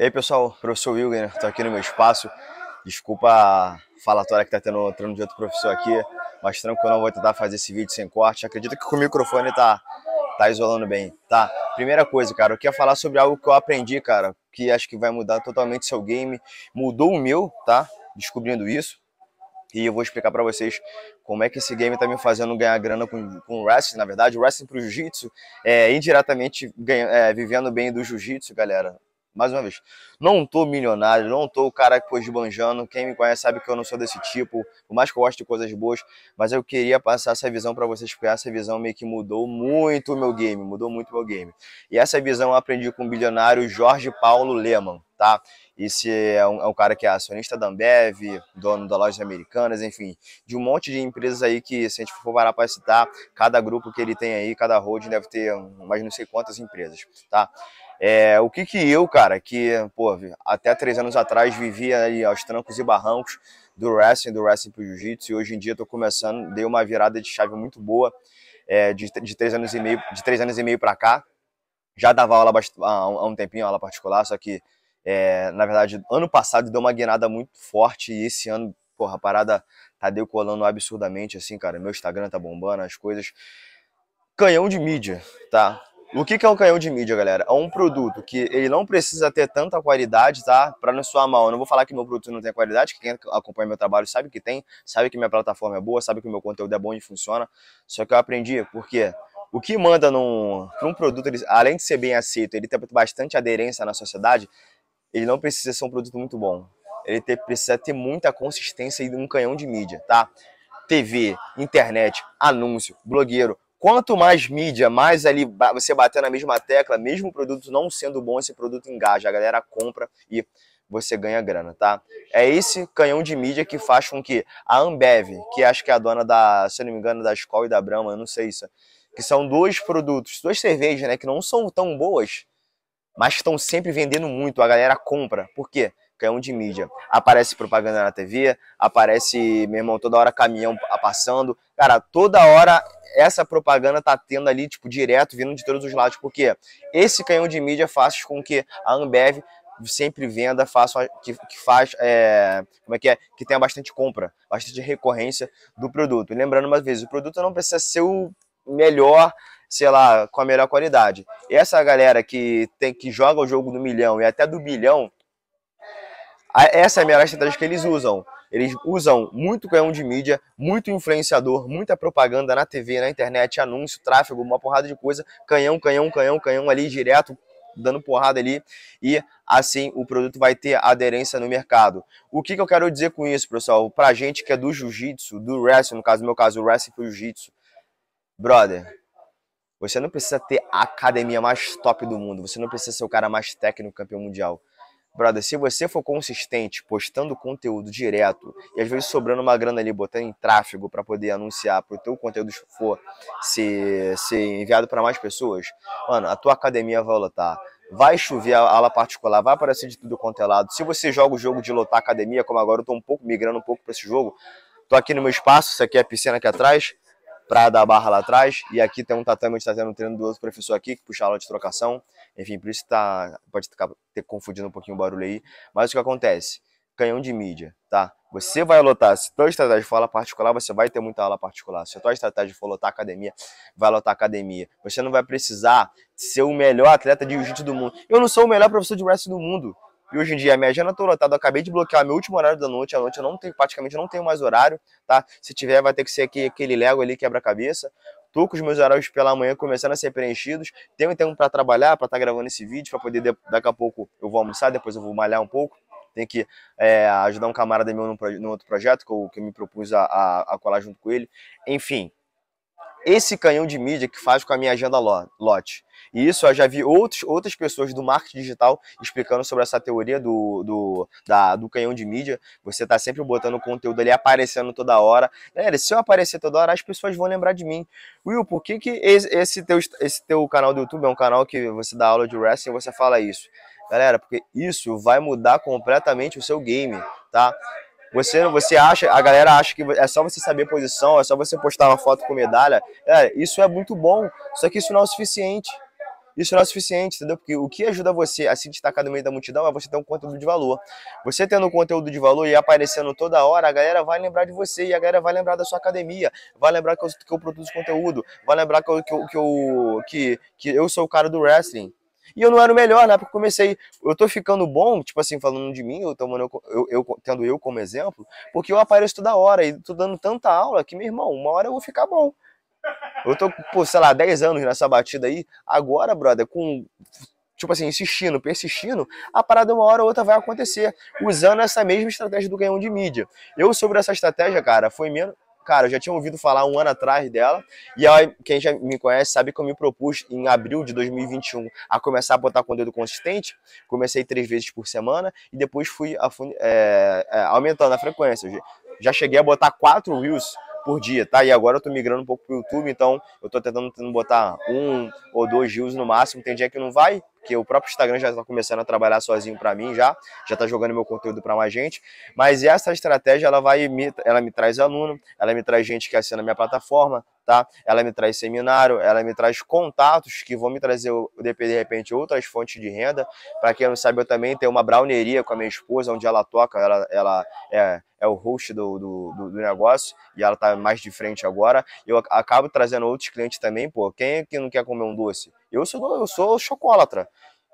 E aí, pessoal, professor Wilger, estou aqui no meu espaço. Desculpa a falatória que está tendo entrando de outro professor aqui, mas tranquilo, vou tentar fazer esse vídeo sem corte. Acredito que com o microfone tá, tá isolando bem, tá? Primeira coisa, cara, eu queria falar sobre algo que eu aprendi, cara, que acho que vai mudar totalmente seu game. Mudou o meu, tá? Descobrindo isso. E eu vou explicar para vocês como é que esse game tá me fazendo ganhar grana com, com o wrestling, na verdade. O wrestling pro jiu-jitsu é indiretamente ganha, é, vivendo bem do jiu-jitsu, galera mais uma vez, não tô milionário, não tô o cara que esbanjando. Quem me conhece sabe que eu não sou desse tipo, por mais que eu goste de coisas boas, mas eu queria passar essa visão para vocês, porque essa visão meio que mudou muito o meu game, mudou muito o meu game. E essa visão eu aprendi com o bilionário Jorge Paulo Lehmann, tá? Esse é um, é um cara que é acionista da Ambev, dono da lojas americanas, enfim, de um monte de empresas aí que, se a gente for parar para citar, cada grupo que ele tem aí, cada holding deve ter mais não sei quantas empresas, tá? É, o que que eu, cara, que, pô, até três anos atrás vivia ali aos trancos e barrancos do wrestling, do wrestling pro jiu-jitsu, e hoje em dia tô começando, dei uma virada de chave muito boa, é, de, de, três anos e meio, de três anos e meio pra cá, já dava aula há um tempinho, aula particular, só que, é, na verdade, ano passado deu uma guinada muito forte, e esse ano, porra, a parada tá decolando absurdamente, assim, cara, meu Instagram tá bombando, as coisas... Canhão de mídia, tá? O que, que é um canhão de mídia, galera? É um produto que ele não precisa ter tanta qualidade, tá? Para não soar mal. Eu não vou falar que meu produto não tem qualidade, que quem acompanha meu trabalho sabe que tem, sabe que minha plataforma é boa, sabe que o meu conteúdo é bom e funciona. Só que eu aprendi, porque o que manda num, num produto, ele, além de ser bem aceito, ele ter bastante aderência na sociedade, ele não precisa ser um produto muito bom. Ele ter, precisa ter muita consistência e um canhão de mídia, tá? TV, internet, anúncio, blogueiro, quanto mais mídia, mais ali você bater na mesma tecla, mesmo produto não sendo bom, esse produto engaja, a galera compra e você ganha grana, tá? É esse canhão de mídia que faz com que a Ambev, que acho que é a dona da, se eu não me engano, da Skol e da Brahma, eu não sei isso, que são dois produtos, duas cervejas, né, que não são tão boas, mas estão sempre vendendo muito, a galera compra. Por quê? qualquer um de mídia. Aparece propaganda na TV, aparece, meu irmão, toda hora caminhão passando. Cara, toda hora essa propaganda tá tendo ali, tipo, direto, vindo de todos os lados, porque esse canhão de mídia faz com que a Ambev sempre venda, faça, que, que faz, é, como é que é, que tenha bastante compra, bastante recorrência do produto. E lembrando uma vez, o produto não precisa ser o melhor, sei lá, com a melhor qualidade. E essa galera que tem que joga o jogo do milhão e até do bilhão, essa é a minha estratégia que eles usam. Eles usam muito canhão de mídia, muito influenciador, muita propaganda na TV, na internet, anúncio, tráfego, uma porrada de coisa. Canhão, canhão, canhão, canhão ali direto, dando porrada ali. E assim o produto vai ter aderência no mercado. O que, que eu quero dizer com isso, pessoal? Pra gente que é do jiu-jitsu, do wrestling, no caso, no meu caso, o wrestling pro jiu-jitsu. Brother, você não precisa ter a academia mais top do mundo. Você não precisa ser o cara mais técnico campeão mundial. Brother, se você for consistente postando conteúdo direto e às vezes sobrando uma grana ali, botando em tráfego para poder anunciar para o teu conteúdo for ser, ser enviado para mais pessoas, mano, a tua academia vai lotar. Vai chover a ala particular, vai aparecer de tudo quanto é lado. Se você joga o jogo de lotar academia, como agora eu tô um pouco migrando um pouco para esse jogo, tô aqui no meu espaço, isso aqui é a piscina aqui atrás, praia da Barra lá atrás. E aqui tem um tatame onde está tendo um treino do outro professor aqui, que puxa aula de trocação. Enfim, por isso tá, pode ficar ter confundindo um pouquinho o barulho aí. Mas o que acontece? Canhão de mídia, tá? Você vai lotar, se tua estratégia for aula particular, você vai ter muita aula particular. Se a tua estratégia for lotar academia, vai lotar academia. Você não vai precisar ser o melhor atleta de jiu-jitsu do mundo. Eu não sou o melhor professor de wrestling do mundo. E hoje em dia a minha agenda tá lotada, eu acabei de bloquear meu último horário da noite, à noite eu não tenho, praticamente não tenho mais horário, tá? Se tiver, vai ter que ser aqui, aquele Lego ali, quebra-cabeça. Tô com os meus horários pela manhã começando a ser preenchidos. Tenho tempo para trabalhar, para estar tá gravando esse vídeo, para poder, daqui a pouco eu vou almoçar, depois eu vou malhar um pouco tem que é, ajudar um camarada meu num, outro projeto que eu, que eu me propus a, a, a colar junto com ele. Enfim, esse canhão de mídia que faz com a minha agenda lote. E isso eu já vi outros, outras pessoas do marketing digital explicando sobre essa teoria do, do, da, do canhão de mídia. Você está sempre botando conteúdo ali, aparecendo toda hora. Galera, se eu aparecer toda hora, as pessoas vão lembrar de mim. Will, por que, que esse, teu, esse teu canal do YouTube é um canal que você dá aula de wrestling e você fala isso? Galera, porque isso vai mudar completamente o seu game, tá? Você, você acha, a galera acha que é só você saber posição, é só você postar uma foto com medalha. é isso é muito bom, só que isso não é o suficiente. Isso não é o suficiente, entendeu? Porque o que ajuda você a se destacar no meio da multidão é você ter um conteúdo de valor. Você tendo um conteúdo de valor e aparecendo toda hora, a galera vai lembrar de você e a galera vai lembrar da sua academia, vai lembrar que eu, que eu produzo conteúdo, vai lembrar que eu, que, eu, que, eu, que, que eu sou o cara do wrestling e eu não era o melhor na né? época que comecei. Eu tô ficando bom, tipo assim, falando de mim, eu, tomando, eu, eu, tendo eu como exemplo, porque eu apareço toda hora e tô dando tanta aula que, meu irmão, uma hora eu vou ficar bom. Eu tô, pô, sei lá, 10 anos nessa batida aí. Agora, brother, com tipo assim, insistindo, persistindo, a parada uma hora ou outra vai acontecer, usando essa mesma estratégia do ganhão de mídia. Eu sobre essa estratégia, cara, foi menos Cara, eu já tinha ouvido falar um ano atrás dela, e quem já me conhece sabe que eu me propus em abril de 2021 a começar a botar conteúdo consistente. Comecei três vezes por semana e depois fui é, é, aumentando a frequência. Já cheguei a botar quatro reels por dia, tá? E agora eu tô migrando um pouco pro YouTube, então eu tô tentando botar um ou dois views no máximo. Tem dia que não vai, porque o próprio Instagram já está começando a trabalhar sozinho para mim já, já está jogando meu conteúdo para mais gente, mas essa estratégia ela vai, ela me traz aluno, ela me traz gente que assina minha plataforma, tá? Ela me traz seminário, ela me traz contatos que vão me trazer, de repente, outras fontes de renda. Para quem não sabe, eu também tenho uma browneria com a minha esposa, onde ela toca, ela, ela é, é o host do, do, do, negócio e ela tá mais de frente agora. Eu acabo trazendo outros clientes também, pô. Quem é que não quer comer um doce? Eu sou, eu sou chocolatra.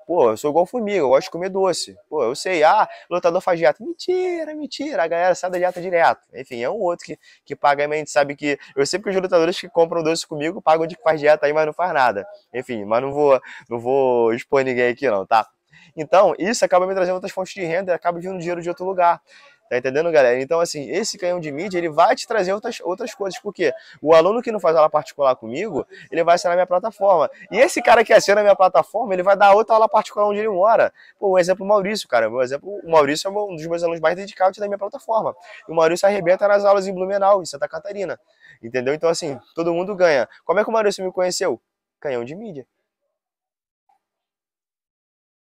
Pô, eu sou igual formiga, eu gosto de comer doce. Pô, eu sei, ah, lutador faz dieta. Mentira, mentira, a galera sai da dieta direto. Enfim, é um outro que, que paga, mas a gente sabe que eu sei que os lutadores que compram doce comigo pagam de que faz dieta aí, mas não faz nada. Enfim, mas não vou, não vou expor ninguém aqui não, tá? Então, isso acaba me trazendo outras fontes de renda e acaba vindo dinheiro de outro lugar. Tá entendendo, galera? Então, assim, esse canhão de mídia, ele vai te trazer outras, outras coisas, quê o aluno que não faz aula particular comigo, ele vai ser na minha plataforma. E esse cara que assina na minha plataforma, ele vai dar outra aula particular onde ele mora. Pô, um exemplo, o Maurício, cara. Meu exemplo, o Maurício é um dos meus alunos mais dedicados da minha plataforma. E o Maurício arrebenta nas aulas em Blumenau, em Santa Catarina. Entendeu? Então, assim, todo mundo ganha. Como é que o Maurício me conheceu? Canhão de mídia.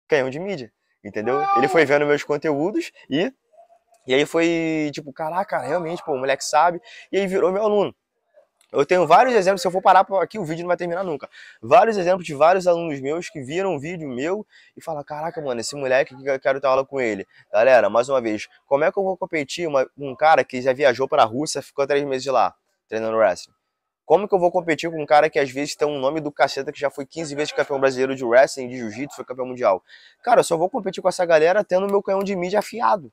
Canhão de mídia. Entendeu? Ele foi vendo meus conteúdos e e aí foi tipo, caraca, realmente, pô, o moleque sabe. E aí virou meu aluno. Eu tenho vários exemplos, se eu for parar aqui, o vídeo não vai terminar nunca. Vários exemplos de vários alunos meus que viram um vídeo meu e falam: Caraca, mano, esse moleque que eu quero ter aula com ele. Galera, mais uma vez, como é que eu vou competir com um cara que já viajou para a Rússia, ficou três meses de lá, treinando wrestling? Como que eu vou competir com um cara que às vezes tem um nome do caceta que já foi 15 vezes campeão brasileiro de wrestling, de jiu-jitsu, foi campeão mundial? Cara, eu só vou competir com essa galera tendo meu canhão de mídia afiado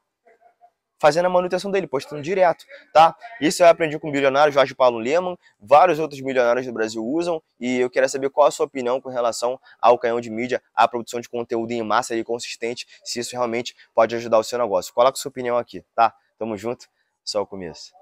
fazendo a manutenção dele, postando direto, tá? Isso eu aprendi com o bilionário Jorge Paulo Leman, vários outros bilionários do Brasil usam, e eu quero saber qual a sua opinião com relação ao canhão de mídia, à produção de conteúdo em massa e consistente, se isso realmente pode ajudar o seu negócio. Coloca sua opinião aqui, tá? Tamo junto, só o começo.